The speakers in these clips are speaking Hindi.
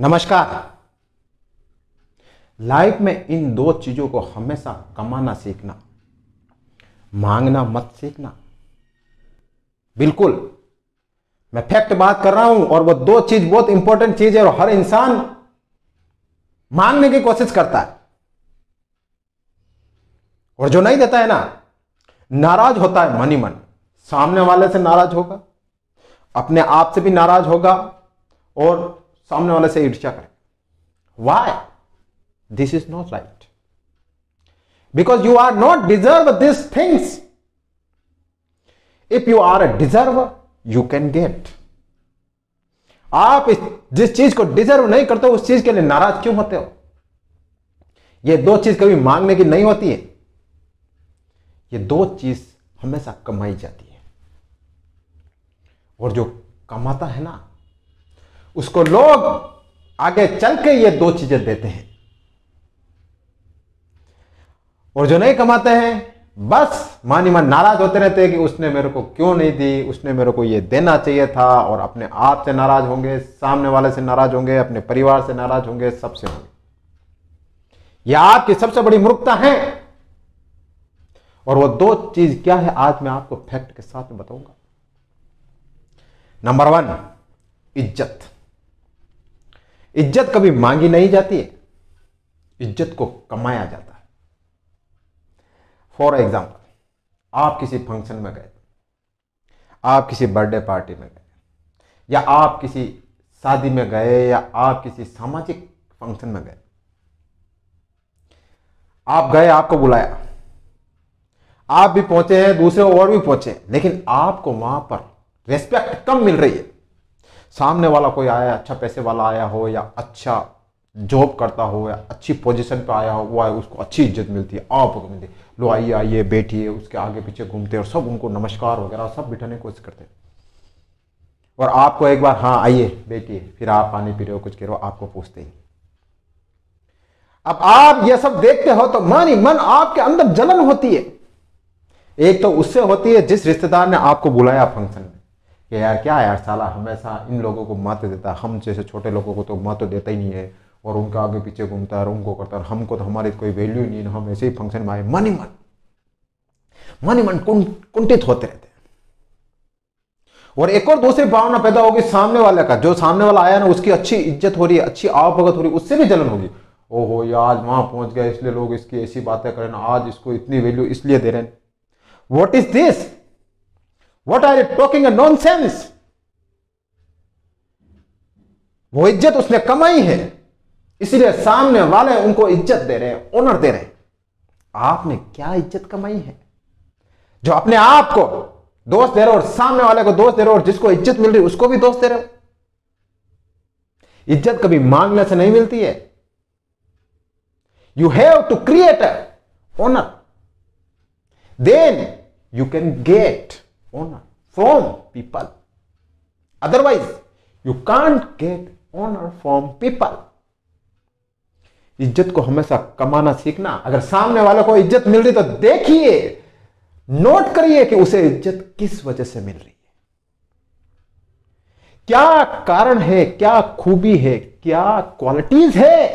नमस्कार लाइफ में इन दो चीजों को हमेशा कमाना सीखना मांगना मत सीखना बिल्कुल मैं फैक्ट बात कर रहा हूं और वो दो चीज बहुत इंपॉर्टेंट चीज है और हर इंसान मांगने की कोशिश करता है और जो नहीं देता है ना नाराज होता है मनी मन सामने वाले से नाराज होगा अपने आप से भी नाराज होगा और सामने वाले से ईर्ष्या करें why this is not right because you are not deserve this things if you are a deserve you can get आप इस जिस चीज को डिजर्व नहीं करते उस चीज के लिए नाराज क्यों होते हो ये दो चीज कभी मांगने की नहीं होती है ये दो चीज हमेशा कमाई जाती है और जो कमाता है ना उसको लोग आगे चल के ये दो चीजें देते हैं और जो नहीं कमाते हैं बस मानी मन नाराज होते रहते हैं कि उसने मेरे को क्यों नहीं दी उसने मेरे को ये देना चाहिए था और अपने आप से नाराज होंगे सामने वाले से नाराज होंगे अपने परिवार से नाराज होंगे सबसे होंगे यह आपकी सबसे बड़ी मूर्खता है और वो दो चीज क्या है आज मैं आपको फैक्ट के साथ में बताऊंगा नंबर वन इज्जत इज्जत कभी मांगी नहीं जाती है इज्जत को कमाया जाता है फॉर एग्जाम्पल आप किसी फंक्शन में गए आप किसी बर्थडे पार्टी में गए या आप किसी शादी में गए या आप किसी सामाजिक फंक्शन में गए आप गए आपको बुलाया आप भी पहुंचे हैं दूसरे और भी पहुंचे लेकिन आपको वहां पर रेस्पेक्ट कम मिल रही है सामने वाला कोई आया अच्छा पैसे वाला आया हो या अच्छा जॉब करता हो या अच्छी पोजीशन पे आया हो वो आए उसको अच्छी इज्जत मिलती है आपको मिलती लो आइए आइए बैठिए उसके आगे पीछे घूमते और सब उनको नमस्कार वगैरह सब बिठाने की कोशिश करते हैं और आपको एक बार हाँ आइए बैठिए फिर आप पानी पी रहे हो कुछ कह रहे हो आपको पूछते ही अब आप यह सब देखते हो तो मन ही मन आपके अंदर जलन होती है एक तो उससे होती है जिस रिश्तेदार ने आपको बुलाया फंक्शन में कि यार क्या यार साला हमेशा इन लोगों को मत देता हम जैसे छोटे लोगों को तो मत देता ही नहीं है और उनका आगे पीछे घूमता है उनको करता है हमको तो हमारी कोई वैल्यू नहीं है हम ऐसे ही फंक्शन में आए मन ही मन मन ही मन कुंठित होते रहते और एक और दूसरी भावना पैदा होगी सामने वाले का जो सामने वाला आया ना उसकी अच्छी इज्जत हो रही है अच्छी आवभगत हो रही है उससे भी जलन होगी ओहो ये आज वहां पहुंच गया इसलिए लोग इसकी ऐसी बातें करें आज इसको इतनी वैल्यू इसलिए दे रहे हैं what is this what are you talking a sense वो इज्जत उसने कमाई है इसीलिए सामने वाले उनको इज्जत दे रहे हैं ऑनर दे रहे हैं आपने क्या इज्जत कमाई है जो अपने आप को दोस्त दे रहे हो और सामने वाले को दोस्त दे रहे हो और जिसको इज्जत मिल रही है उसको भी दोस्त दे रहे हो इज्जत कभी मांगने से नहीं मिलती है you have to create honour then you can get honor from people. Otherwise, you can't get honor from people. इज्जत को हमेशा कमाना सीखना अगर सामने वाले को इज्जत मिल रही तो देखिए नोट करिए कि उसे इज्जत किस वजह से मिल रही है क्या कारण है क्या खूबी है क्या क्वालिटीज है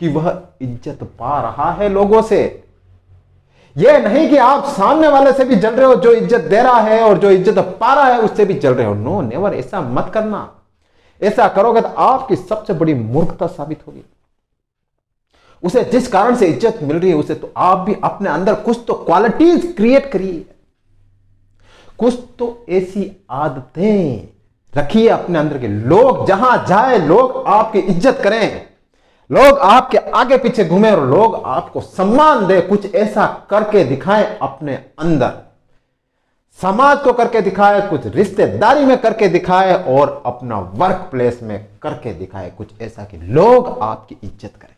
कि वह इज्जत पा रहा है लोगों से यह नहीं कि आप सामने वाले से भी जल रहे हो जो इज्जत दे रहा है और जो इज्जत पा रहा है उससे भी जल रहे हो नो नेवर ऐसा मत करना ऐसा करोगे तो आपकी सबसे बड़ी मूर्खता साबित होगी उसे जिस कारण से इज्जत मिल रही है उसे तो आप भी अपने अंदर कुछ तो क्वालिटीज क्रिएट करिए कुछ तो ऐसी आदतें रखिए अपने अंदर के लोग जहां जाए लोग आपकी इज्जत करें लोग आपके आगे पीछे घूमे और लोग आपको सम्मान दे कुछ ऐसा करके दिखाए अपने अंदर समाज को करके दिखाए कुछ रिश्तेदारी में करके दिखाए और अपना वर्क प्लेस में करके दिखाए कुछ ऐसा कि लोग आपकी इज्जत करें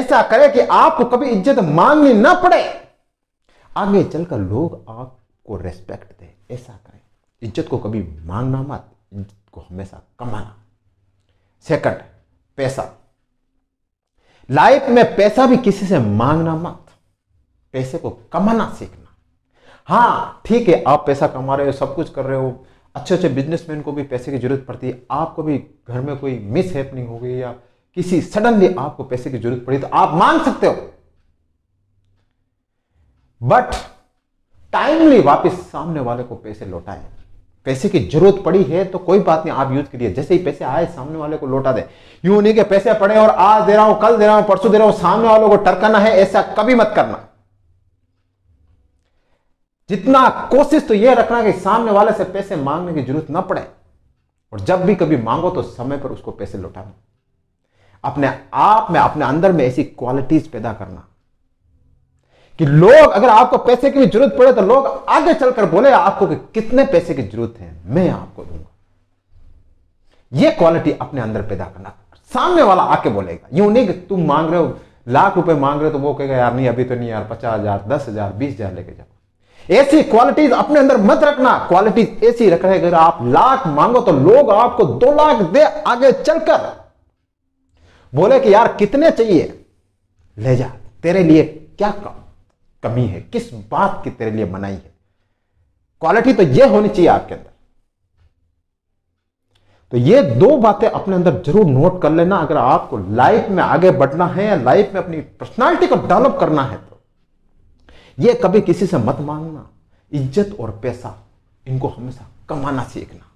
ऐसा करें कि आपको कभी इज्जत मांगनी ना पड़े आगे चलकर लोग आपको रेस्पेक्ट दे ऐसा करें इज्जत को कभी मांगना मत इज्जत को हमेशा कमाना सेकंड पैसा लाइफ में पैसा भी किसी से मांगना मत पैसे को कमाना सीखना हाँ ठीक है आप पैसा कमा रहे हो सब कुछ कर रहे हो अच्छे अच्छे बिजनेसमैन को भी पैसे की जरूरत पड़ती है आपको भी घर में कोई मिस हैपनिंग हो गई या किसी सडनली आपको पैसे की जरूरत पड़ी तो आप मांग सकते हो बट टाइमली वापस सामने वाले को पैसे लौटाएं पैसे की जरूरत पड़ी है तो कोई बात नहीं आप यूज करिए जैसे ही पैसे आए सामने वाले को लौटा दे यूं नहीं कि पैसे पड़े और आज दे रहा हूं कल दे रहा हूं परसों दे रहा हूं सामने वालों को टरकाना है ऐसा कभी मत करना जितना कोशिश तो यह रखना कि सामने वाले से पैसे मांगने की जरूरत ना पड़े और जब भी कभी मांगो तो समय पर उसको पैसे लौटाना अपने आप में अपने अंदर में ऐसी क्वालिटीज पैदा करना कि लोग अगर आपको पैसे की भी जरूरत पड़े तो लोग आगे चलकर बोले आपको कि कितने पैसे की जरूरत है मैं आपको दूंगा यह क्वालिटी अपने अंदर पैदा करना सामने वाला आके बोलेगा यूं नहीं कि तुम मांग रहे हो लाख रुपए मांग रहे हो तो वो कहेगा यार नहीं अभी तो नहीं यार पचास हजार दस हजार बीस हजार लेके जाओ ऐसी क्वालिटीज अपने अंदर मत रखना क्वालिटीज ऐसी रख रहे अगर आप लाख मांगो तो लोग आपको दो लाख दे आगे चलकर बोले कि यार कितने चाहिए ले जा तेरे लिए क्या काम कमी है किस बात की तेरे लिए मनाई है क्वालिटी तो यह होनी चाहिए आपके अंदर तो ये दो बातें अपने अंदर जरूर नोट कर लेना अगर आपको लाइफ में आगे बढ़ना है या लाइफ में अपनी पर्सनालिटी को डेवलप करना है तो ये कभी किसी से मत मांगना इज्जत और पैसा इनको हमेशा कमाना सीखना